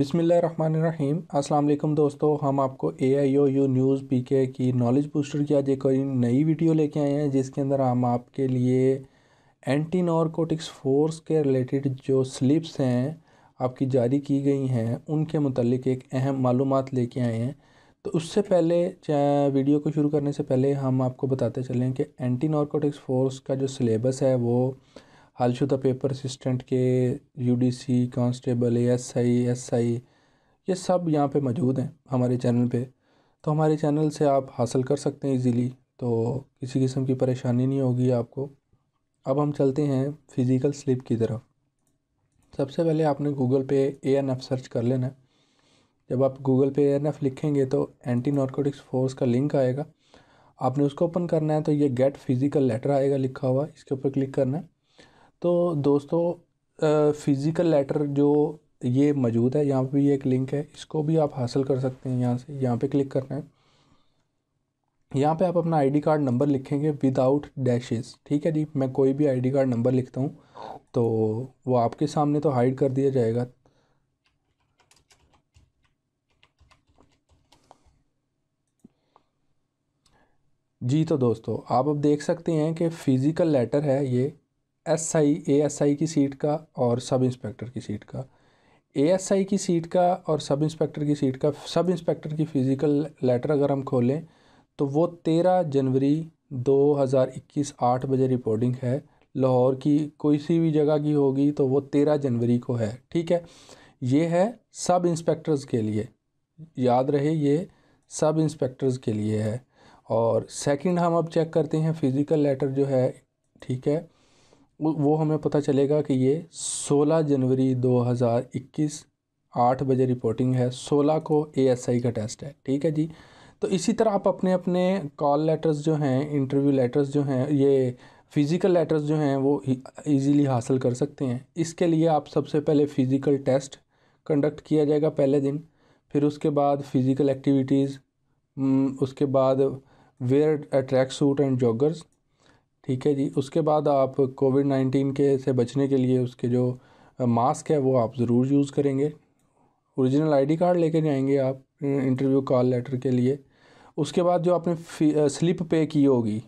बिसमीम् अल्लाम दोस्तों हम आपको A I O U news P K की नॉलेज बूस्टर की आज एक नई वीडियो लेके आए हैं जिसके अंदर हम आपके लिए एंटी नारकोटिक्स फोर्स के रिलेटेड जो स्लिप्स हैं आपकी जारी की गई हैं उनके मतलब एक अहम मालूम लेके आए हैं तो उससे पहले वीडियो को शुरू करने से पहले हम आपको बताते चलें कि एंटी नारकोटिक्स फोर्स का जो सिलेबस है वो हालशुदा पेपर असिस्टेंट के यूडीसी कांस्टेबल एएसआई एसआई ये सब यहाँ पे मौजूद हैं हमारे चैनल पे तो हमारे चैनल से आप हासिल कर सकते हैं इजीली तो किसी किस्म की परेशानी नहीं होगी आपको अब हम चलते हैं फिज़िकल स्लिप की तरफ सबसे पहले आपने गूगल पे ए एन एफ सर्च कर लेना है जब आप गूगल पे ए एन एफ लिखेंगे तो एंटी नार्कोटिक्स फोर्स का लिंक आएगा आपने उसको ओपन करना है तो ये गेट फिज़िकल लेटर आएगा लिखा हुआ इसके ऊपर क्लिक करना है तो दोस्तों फिज़िकल लेटर जो ये मौजूद है यहाँ पे भी एक लिंक है इसको भी आप हासिल कर सकते हैं यहाँ से यहाँ पे क्लिक करना है यहाँ पे आप अपना आईडी कार्ड नंबर लिखेंगे विदाउट डैशेस ठीक है जी मैं कोई भी आईडी कार्ड नंबर लिखता हूँ तो वो आपके सामने तो हाइड कर दिया जाएगा जी तो दोस्तों आप अब देख सकते हैं कि फ़िज़िकल लेटर है ये एसआई एएसआई की सीट का और सब इंस्पेक्टर की सीट का एएसआई की सीट का और सब इंस्पेक्टर की सीट का सब इंस्पेक्टर की फ़िज़िकल लेटर अगर हम खोलें तो वो तेरह जनवरी 2021 आठ बजे रिपोर्टिंग है लाहौर की कोई सी भी जगह की होगी तो वो तेरह जनवरी को है ठीक है ये है सब इंस्पेक्टर्स के लिए याद रहे ये सब इंस्पेक्टर्स के लिए है और सेकंड हम अब चेक करते हैं फिज़िकल लेटर जो है ठीक है वो हमें पता चलेगा कि ये 16 जनवरी 2021 आठ बजे रिपोर्टिंग है 16 को एएसआई का टेस्ट है ठीक है जी तो इसी तरह आप अपने अपने कॉल लेटर्स जो हैं इंटरव्यू लेटर्स जो हैं ये फ़िज़िकल लेटर्स जो हैं वो इजीली हासिल कर सकते हैं इसके लिए आप सबसे पहले फ़िज़िकल टेस्ट कंडक्ट किया जाएगा पहले दिन फिर उसके बाद फ़िज़िकल एक्टिविटीज़ उसके बाद wear track suit and joggers ठीक है जी उसके बाद आप कोविड नाइन्टीन के से बचने के लिए उसके जो मास्क है वो आप ज़रूर यूज़ करेंगे ओरिजिनल आईडी कार्ड लेके जाएंगे आप इंटरव्यू कॉल लेटर के लिए उसके बाद जो आपने स्लिप पे की होगी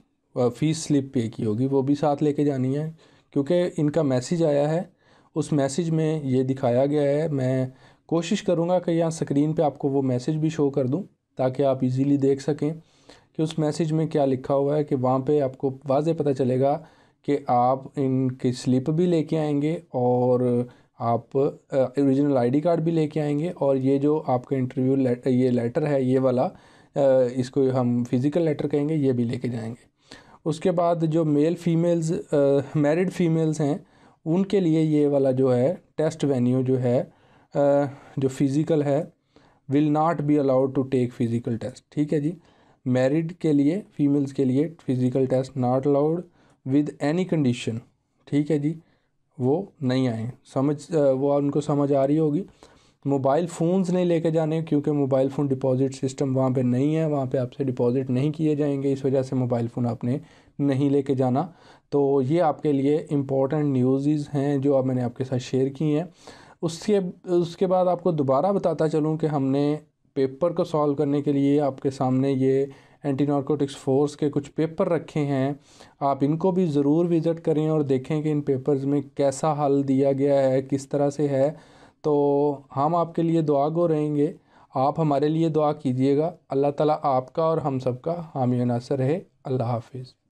फ़ीस स्लिप पे की होगी वो भी साथ लेके जानी है क्योंकि इनका मैसेज आया है उस मैसेज में ये दिखाया गया है मैं कोशिश करूँगा कि यहाँ स्क्रीन पे आपको वो मैसेज भी शो कर दूँ ताकि आप इजीली देख सकें कि उस मैसेज में क्या लिखा हुआ है कि वहाँ पे आपको वाजे पता चलेगा कि आप इनकी स्लिप भी लेके आएंगे और आप ओरिजिनल आईडी कार्ड भी लेके आएंगे और ये जो आपका इंटरव्यू लेट, ये लेटर है ये वाला इसको हम फिज़िकल लेटर कहेंगे ये भी लेके जाएंगे उसके बाद जो मेल फीमेल्स मैरिड फीमेल्स हैं उनके लिए ये वाला जो है टेस्ट वेन्यू जो है जो फिज़िकल है will not be allowed to take physical test ठीक है जी मैरिड के लिए फीमेल्स के लिए physical test not allowed with any condition ठीक है जी वो नहीं आए समझ वो उनको समझ आ रही होगी मोबाइल फ़ोन्स नहीं लेके जाने क्योंकि मोबाइल फ़ोन डिपॉजिट सिस्टम वहाँ पे नहीं है वहाँ पे आपसे डिपॉजिट नहीं किए जाएंगे इस वजह से मोबाइल फ़ोन आपने नहीं लेके जाना तो ये आपके लिए इम्पॉर्टेंट न्यूज़ हैं जो अब मैंने आपके साथ शेयर की हैं उसके उसके बाद आपको दोबारा बताता चलूँ कि हमने पेपर को सॉल्व करने के लिए आपके सामने ये एंटी नारकोटिक्स फोर्स के कुछ पेपर रखे हैं आप इनको भी ज़रूर विज़िट करें और देखें कि इन पेपर्स में कैसा हल दिया गया है किस तरह से है तो हम आपके लिए दुआ गो रहेंगे आप हमारे लिए दुआ कीजिएगा अल्लाह ताला आपका और हम सबका हामी नासर है अल्लाह हाफिज़